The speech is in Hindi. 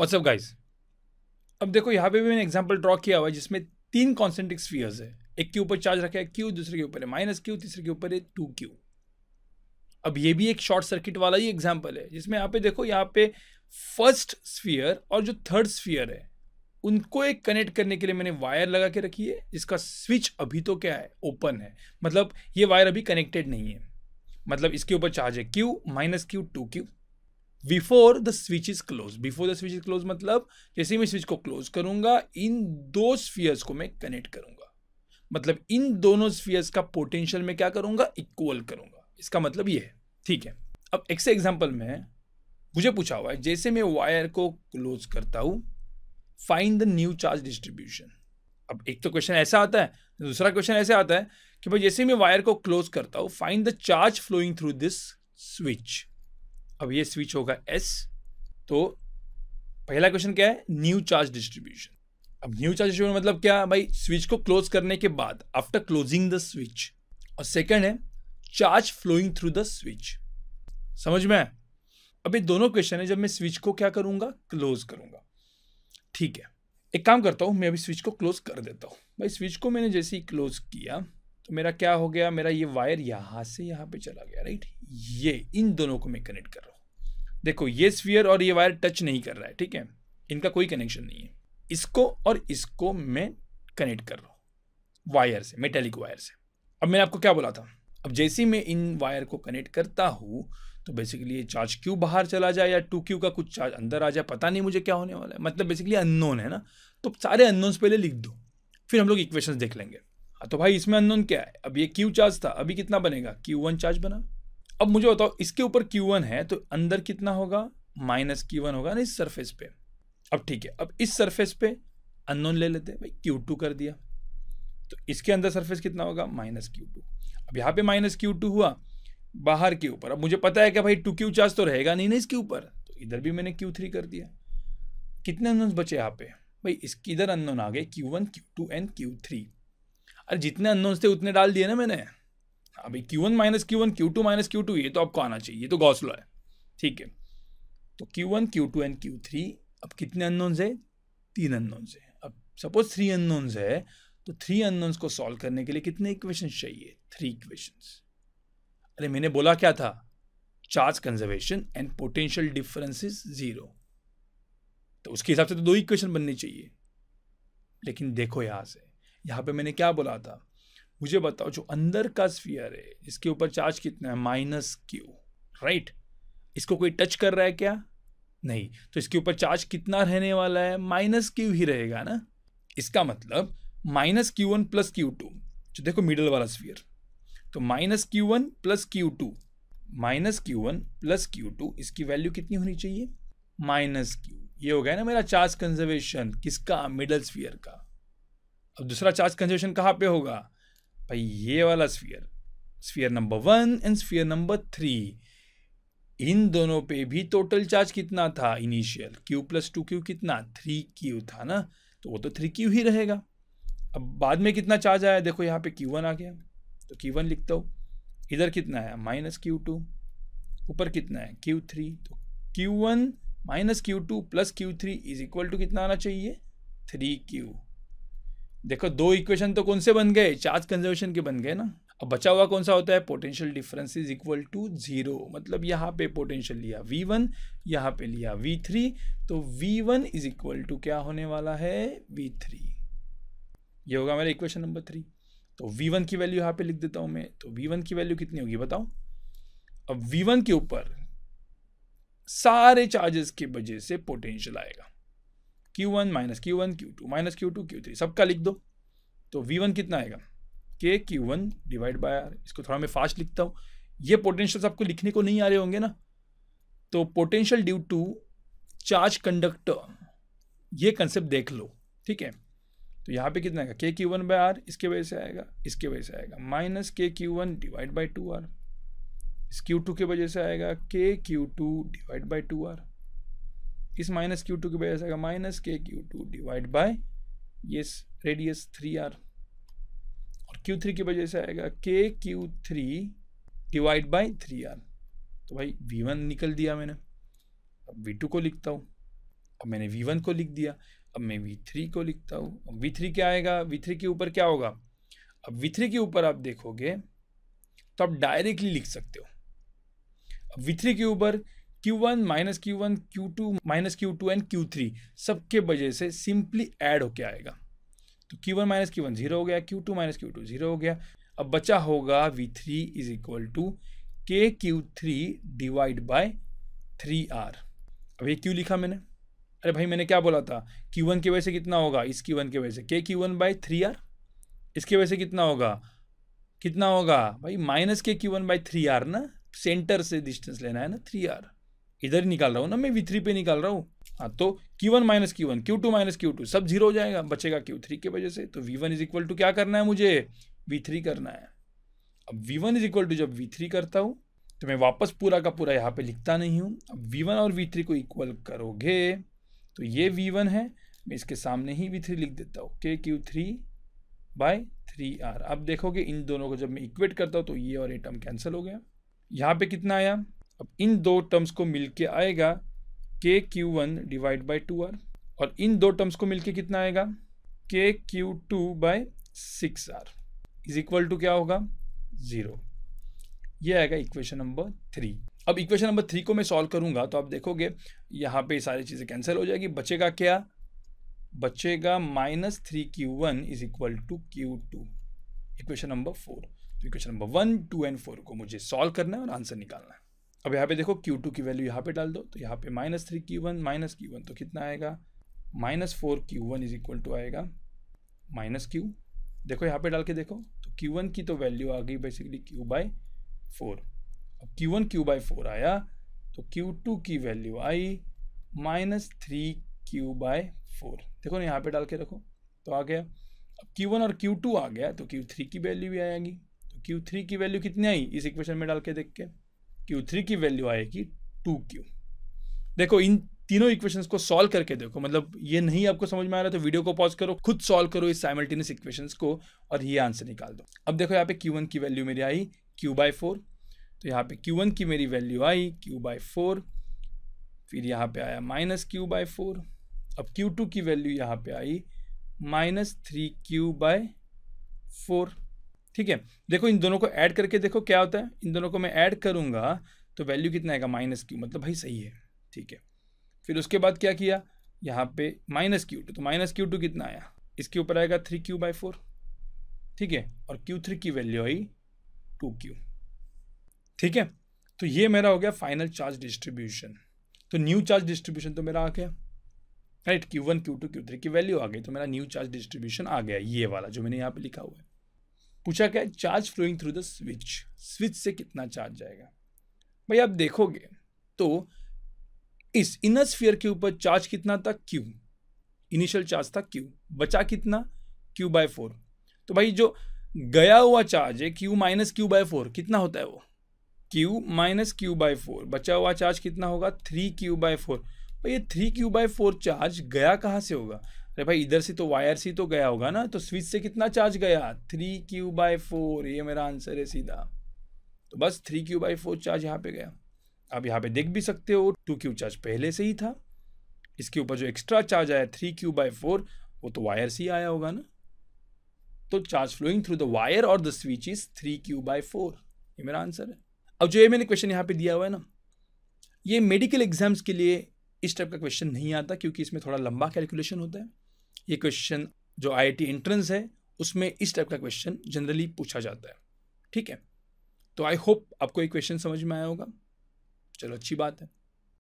व्हाट्सअप गाइस अब देखो यहाँ पे भी मैंने एग्जाम्पल ड्रॉ किया हुआ है जिसमें तीन कॉन्सेंट्रिक स्फीयर्स है एक के ऊपर चार्ज रखा है क्यू दूसरे के ऊपर है माइनस क्यू तीसरे के ऊपर है टू क्यू अब ये भी एक शॉर्ट सर्किट वाला ही एग्जाम्पल है जिसमें यहाँ पे देखो यहाँ पे फर्स्ट स्फीयर और जो थर्ड स्फीयर है उनको एक कनेक्ट करने के लिए मैंने वायर लगा के रखी है जिसका स्विच अभी तो क्या है ओपन है मतलब ये वायर अभी कनेक्टेड नहीं है मतलब इसके ऊपर चार्ज है Q minus Q two Q before the switch is close before the switch is close मतलब जैसे मैं स्विच को क्लोज करूंगा इन दो स्फीयर्स को मैं कनेक्ट करूंगा मतलब इन दोनों स्फीयर्स का पोटेंशियल मैं क्या करूंगा इक्वल करूंगा इसका मतलब ये है ठीक है अब एक से एग्जाम्पल में मुझे पूछा हुआ है जैसे मैं वायर को क्लोज करता हूँ find the new charge distribution अब एक तो क्वेश्चन ऐसा आता है दूसरा क्वेश्चन ऐसे आता है कि भाई जैसे मैं वायर को क्लोज करता हूँ find the charge flowing through this switch अब ये स्विच होगा एस तो पहला क्वेश्चन क्या है न्यू चार्ज डिस्ट्रीब्यूशन अब न्यू चार्ज डिस्ट्रीब्यूशन मतलब क्या भाई स्विच को क्लोज करने के बाद आफ्टर क्लोजिंग द स्विच और सेकेंड है charge flowing through the switch समझ में अब ये दोनों क्वेश्चन है जब मैं स्विच को क्या करूंगा क्लोज करूंगा ठीक है एक काम करता हूँ मैं अभी स्विच को क्लोज कर देता हूँ भाई स्विच को मैंने जैसे ही क्लोज किया तो मेरा क्या हो गया मेरा ये वायर यहाँ से यहाँ पे चला गया राइट ये इन दोनों को मैं कनेक्ट कर रहा हूँ देखो ये स्फीयर और ये वायर टच नहीं कर रहा है ठीक है इनका कोई कनेक्शन नहीं है इसको और इसको मैं कनेक्ट कर रहा हूँ वायर से मेटेलिक वायर से अब मैंने आपको क्या बोला था अब जैसे मैं इन वायर को कनेक्ट करता हूँ तो बेसिकली ये चार्ज क्यू बाहर चला जाए या टू क्यू का कुछ चार्ज अंदर आ जाए पता नहीं मुझे क्या होने वाला है मतलब बेसिकली अननोन है ना तो सारे अननोन्स पहले लिख दो फिर हम लोग इक्वेशंस देख लेंगे हाँ, तो भाई इसमें अननोन क्या है अब ये क्यू चार्ज था अभी कितना बनेगा क्यू वन चार्ज बना अब मुझे बताओ इसके ऊपर क्यू वन है तो अंदर कितना होगा माइनस क्यू वन होगा ना इस सरफेस पे अब ठीक है अब इस सरफेस पे अननोन ले लेते हैं भाई क्यू टू कर दिया तो इसके अंदर सरफेस कितना होगा माइनस क्यू टू अब यहाँ पे माइनस क्यू टू हुआ बाहर के ऊपर अब मुझे पता है कि भाई टू क्यू चार्ज तो रहेगा नहीं ना इसके ऊपर तो इधर भी मैंने क्यू थ्री कर दिया कितने अननोन बचे यहाँ पे भाई इसके इधर अननोन आ गए Q one Q two and Q three अरे जितने अननोन्स थे उतने डाल दिए ना मैंने अभी Q one minus Q one Q two minus Q two ये तो आपको आना चाहिए ये तो गौसलो है ठीक है तो Q one Q two and Q three अब कितने अननोन्स है तीन अननोन्स है अब सपोज थ्री अननोन्स है तो थ्री अननोन्स को सॉल्व करने के लिए कितने इक्वेशन चाहिए थ्री इक्वेशंस अरे मैंने बोला क्या था charge conservation and potential differences zero तो उसके हिसाब से तो दो इक्वेशन बननी चाहिए लेकिन देखो यहां से यहाँ पे मैंने क्या बोला था मुझे बताओ जो अंदर का स्फीयर है इसके ऊपर चार्ज कितना है माइनस क्यू राइट इसको कोई टच कर रहा है क्या नहीं तो इसके ऊपर चार्ज कितना रहने वाला है माइनस क्यू ही रहेगा ना इसका मतलब minus Q one plus Q two जो देखो मिडल वाला स्फीयर तो minus Q one plus Q two minus Q one plus Q two इसकी वैल्यू कितनी होनी चाहिए माइनस क्यू ये हो गया ना मेरा चार्ज कंजर्वेशन किसका मिडल स्फीयर का और दूसरा चार्ज कंजर्वेशन कहाँ पे होगा भाई ये वाला sphere sphere number one and sphere number three इन दोनों पे भी टोटल चार्ज कितना था initial Q plus two Q कितना थ्री क्यू था ना तो वो तो थ्री क्यू ही रहेगा अब बाद में कितना चार्ज आया देखो यहाँ पे क्यू वन आ गया तो क्यू वन लिखता हूँ इधर कितना है माइनस क्यू टू ऊपर कितना है क्यू थ्री तो Q one minus Q two plus Q three is equal to कितना आना चाहिए थ्री क्यू देखो दो इक्वेशन तो कौन से बन गए चार्ज कंजर्वेशन के बन गए ना अब बचा हुआ कौन सा होता है potential difference is equal to zero मतलब यहाँ पे पोटेंशियल लिया वी वन यहाँ पे लिया वी थ्री तो V one is equal to क्या होने वाला है वी थ्री ये होगा मेरा इक्वेशन नंबर थ्री तो वी वन की वैल्यू यहाँ पे लिख देता हूँ मैं तो वी वन की वैल्यू कितनी होगी बताओ अब वी वन के ऊपर सारे चार्जेस की वजह से पोटेंशियल आएगा Q one minus Q one Q two minus Q two Q three सबका लिख दो तो वी वन कितना आएगा K Q one divide by R इसको थोड़ा मैं फास्ट लिखता हूँ ये पोटेंशियल आपको लिखने को नहीं आ रहे होंगे ना तो potential due to charge conductor ये कंसेप्ट देख लो ठीक है तो यहाँ पे कितना आएगा K Q one by are इसके वजह से आएगा इसके वजह से आएगा minus K Q one divide by two R इस क्यू टू के वजह से आएगा K Q two divide by two R इस माइनस क्यू टू की वजह से आएगा minus K Q two divide by ये रेडियस थ्री आर और क्यू थ्री की वजह से आएगा K Q three divide by three R तो भाई वी वन निकल दिया मैंने अब वी टू को लिखता हूँ अब मैंने वी वन को लिख दिया अब मैं वी थ्री को लिखता हूँ अब वी थ्री क्या आएगा वी थ्री के ऊपर क्या होगा अब वी थ्री के ऊपर आप देखोगे तो आप डायरेक्टली लिख सकते हो अब वी थ्री के ऊपर Q one minus Q one Q two minus Q two and Q three सबके वजह से सिंपली ऐड होके आएगा तो Q one minus Q one zero हो गया Q two minus Q two zero हो गया अब बचा होगा V three is equal to K Q three divide by three R अब ये क्यों लिखा मैंने अरे भाई मैंने क्या बोला था क्यू वन की वजह से कितना होगा इस क्यू वन की वजह से K Q one by three R इसकी वजह से कितना होगा कितना होगा भाई minus K Q one by three R ना सेंटर से डिस्टेंस लेना है ना थ्री आर इधर निकाल रहा हूँ ना मैं वी थ्री पे निकाल रहा हूँ हाँ तो Q one minus Q one Q two minus Q two सब जीरो हो जाएगा बचेगा क्यू थ्री की वजह से तो V one is equal to क्या करना है मुझे वी थ्री करना है अब V one is equal to जब वी थ्री करता हूँ तो मैं वापस पूरा का पूरा यहाँ पे लिखता नहीं हूँ अब वी वन और वी थ्री को इक्वल करोगे तो ये वी वन है मैं इसके सामने ही वी थ्री लिख देता हूँ K Q three by three R अब देखोगे इन दोनों को जब मैं इक्वेट करता हूँ तो ये और ये टर्म कैंसिल हो गया यहाँ पे कितना आया अब इन दो टर्म्स को मिलके आएगा K Q one divide by two R और इन दो टर्म्स को मिलके कितना आएगा K Q two by six R is equal to क्या होगा ज़ीरो ये आएगा इक्वेशन नंबर थ्री अब इक्वेशन नंबर थ्री को मैं सॉल्व करूंगा तो आप देखोगे यहाँ पे सारी चीज़ें कैंसिल हो जाएगी बचेगा क्या बचेगा minus three Q one is equal to Q two equation number four तो equation number one two and four को मुझे सॉल्व करना है और आंसर निकालना है अब यहाँ पे देखो क्यू टू की वैल्यू यहाँ पे डाल दो तो यहाँ पे minus three Q one minus Q one तो कितना आएगा minus four Q one is equal to आएगा माइनस क्यू देखो यहाँ पे डाल के देखो तो क्यू वन की तो वैल्यू आ गई बेसिकली क्यू बाय फोर अब Q one Q by four आया तो क्यू टू की वैल्यू आई minus three Q by four देखो ना यहाँ पे डाल के रखो तो आ गया अब क्यू वन और क्यू टू आ गया तो क्यू थ्री की वैल्यू भी आएगी तो क्यू थ्री की वैल्यू कितनी आई इस इक्वेशन में डाल के देख के क्यू थ्री की वैल्यू आएगी टू क्यू देखो इन तीनों इक्वेशंस को सॉल्व करके देखो मतलब ये नहीं आपको समझ में आ रहा तो वीडियो को पॉज करो खुद सॉल्व करो इस साइमल्टेनियस इक्वेशंस को और ये आंसर निकाल दो अब देखो यहाँ पे क्यू वन की वैल्यू मेरी आई क्यू बाई फोर तो यहाँ पे क्यू वन की मेरी वैल्यू आई क्यू बाई फोर फिर यहाँ पे आया माइनस क्यू बाई फोर अब क्यू टू की वैल्यू यहाँ पे आई minus three Q by four ठीक है देखो इन दोनों को ऐड करके देखो क्या होता है इन दोनों को मैं ऐड करूँगा तो वैल्यू कितना आएगा माइनस क्यू मतलब भाई सही है ठीक है फिर उसके बाद क्या किया यहाँ पे माइनस क्यू टू तो माइनस क्यू टू कितना आया इसके ऊपर आएगा थ्री क्यू बाई फोर ठीक है और क्यू थ्री की वैल्यू आई टू क्यू ठीक है तो ये मेरा हो गया फाइनल चार्ज डिस्ट्रीब्यूशन तो न्यू चार्ज डिस्ट्रीब्यूशन तो मेरा आ गया right Q one Q two Q three की वैल्यू आ गई तो मेरा न्यू चार्ज डिस्ट्रीब्यूशन आ गया ये वाला जो मैंने यहाँ पे लिखा हुआ है पूछा क्या charge flowing through the switch switch से कितना चार्ज जाएगा भाई आप देखोगे तो इस इनर स्फीयर के ऊपर चार्ज कितना था क्यू इनिशियल चार्ज था क्यू बचा कितना क्यू बाय फोर तो भाई जो गया हुआ चार्ज है Q minus Q by four कितना होता है वो Q minus Q by four बचा हुआ चार्ज कितना होगा थ्री क्यू बाय फोर भाई ये three Q by four charge गया कहाँ से होगा अरे भाई इधर से तो वायर से तो गया होगा ना तो स्विच से कितना चार्ज गया थ्री क्यू बाय फोर ये मेरा आंसर है सीधा तो बस three Q by four charge यहाँ पे गया आप यहाँ पे देख भी सकते हो टू क्यू चार्ज पहले से ही था इसके ऊपर जो एक्स्ट्रा चार्ज आया थ्री क्यू बाई फोर वो तो वायर से ही आया होगा ना तो charge flowing through the wire और the switch is three Q by four ये मेरा आंसर है अब जो ये मैंने क्वेश्चन यहाँ पे दिया हुआ है ना ये मेडिकल एग्जाम्स के लिए इस टाइप का क्वेश्चन नहीं आता क्योंकि इसमें थोड़ा लंबा कैलकुलेशन होता है ये क्वेश्चन जो आई एंट्रेंस है उसमें इस टाइप का क्वेश्चन जनरली पूछा जाता है ठीक है तो आई होप आपको ये क्वेश्चन समझ में आया होगा चलो अच्छी बात है